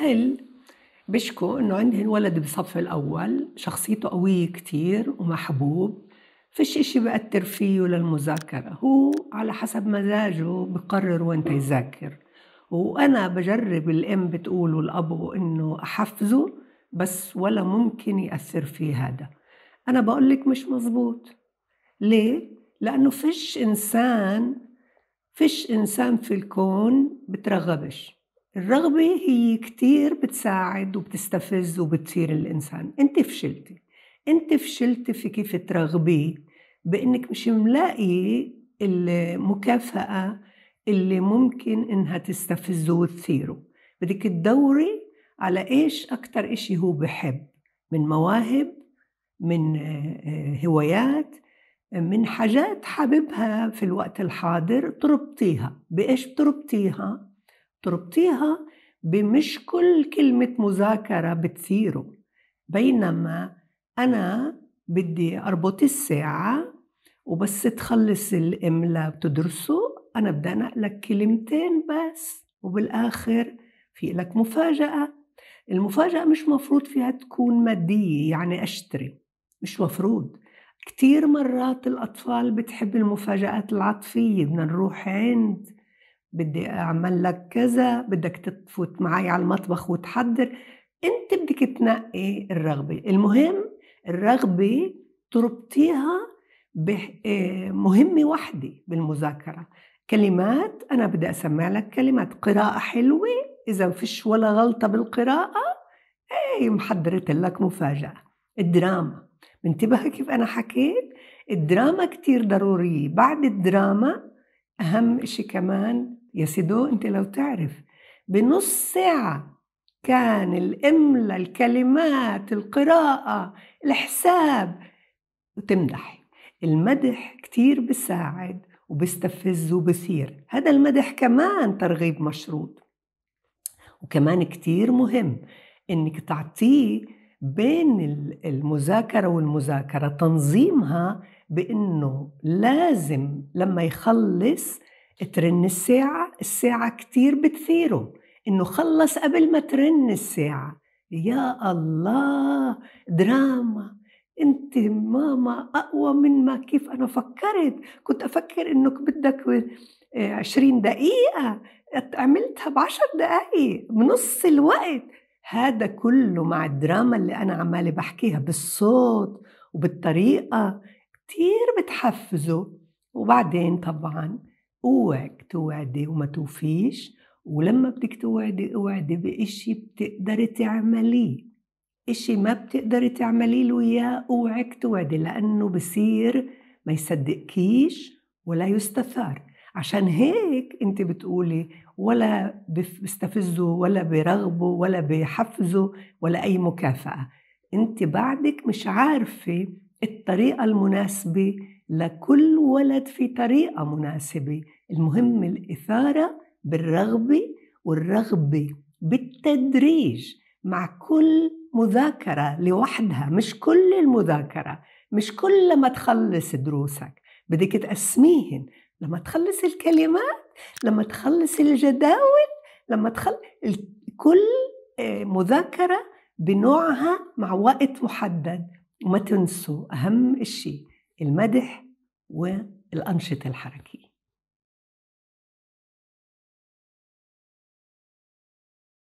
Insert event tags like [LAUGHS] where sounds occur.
أهل بيشكوا إنه عندهم ولد بصف الأول شخصيته قوية كتير ومحبوب فيش إشي بأثر فيه للمذاكرة هو على حسب مزاجه بقرر وين يذاكر وأنا بجرب الأم بتقول والأبو إنه أحفزه بس ولا ممكن يأثر فيه هذا أنا بقول لك مش مزبوط ليه؟ لأنه فيش إنسان فيش إنسان في الكون بترغبش الرغبة هي كتير بتساعد وبتستفز وبتثير الإنسان أنت فشلتي أنت فشلتي في كيف ترغبي بأنك مش ملاقي المكافأة اللي ممكن إنها تستفزه وتثيره بدك تدوري على إيش أكتر إشي هو بحب من مواهب من آه، هوايات من حاجات حاببها في الوقت الحاضر تربطيها بإيش بتربطيها تربطيها بمش كل كلمة مذاكرة بتصيره بينما أنا بدي أربط الساعة وبس تخلص الإملاء بتدرسه أنا بدي أنقلك كلمتين بس وبالآخر في لك مفاجأة المفاجأة مش مفروض فيها تكون مادية يعني أشتري مش مفروض كتير مرات الأطفال بتحب المفاجآت العاطفية بدنا نروح عند بدي أعمل لك كذا بدك تفوت معي على المطبخ وتحضر أنت بدك تنقي الرغبة المهم الرغبة تربطيها بمهمة آه، واحدة بالمذاكرة كلمات أنا بدي أسمع لك كلمات قراءة حلوة إذا ما فيش ولا غلطة بالقراءة اي محضرت لك مفاجأة الدراما انتبه [LAUGHS] كيف أنا حكيت الدراما كتير ضرورية بعد الدراما أهم إشي كمان يا سيدو انت لو تعرف بنص ساعة كان الإملة الكلمات القراءة الحساب وتمدح المدح كتير بساعد وبستفز وبثير هذا المدح كمان ترغيب مشروط وكمان كتير مهم انك تعطيه بين المذاكرة والمذاكرة تنظيمها بانه لازم لما يخلص ترن الساعة الساعة كتير بتثيره إنه خلص قبل ما ترن الساعة يا الله دراما انت ماما اقوى من ما كيف انا فكرت كنت افكر انك بدك آه، عشرين دقيقة عملتها بعشر دقايق بنص الوقت هذا كله مع الدراما اللي أنا عمالة بحكيها بالصوت وبالطريقة كتير بتحفزه وبعدين طبعا اوعك توعدي وما توفيش ولما بدك توعدي اوعدي بإشي بتقدري تعمليه إشي ما بتقدري تعملي له إياه اوعك توعدي لأنه بصير ما يصدقكيش ولا يستثار عشان هيك انت بتقولي ولا بيستفزه ولا بيرغبوا ولا بيحفزوا ولا اي مكافاه انت بعدك مش عارفه الطريقه المناسبه لكل ولد في طريقة مناسبة المهم الإثارة بالرغبة والرغبة بالتدريج مع كل مذاكرة لوحدها مش كل المذاكرة مش كل لما تخلص دروسك بدك تقسميهن لما تخلص الكلمات لما تخلص الجداول لما تخلص كل آه، مذاكرة بنوعها مع وقت محدد وما تنسوا أهم شيء المدح والأنشطة الحركية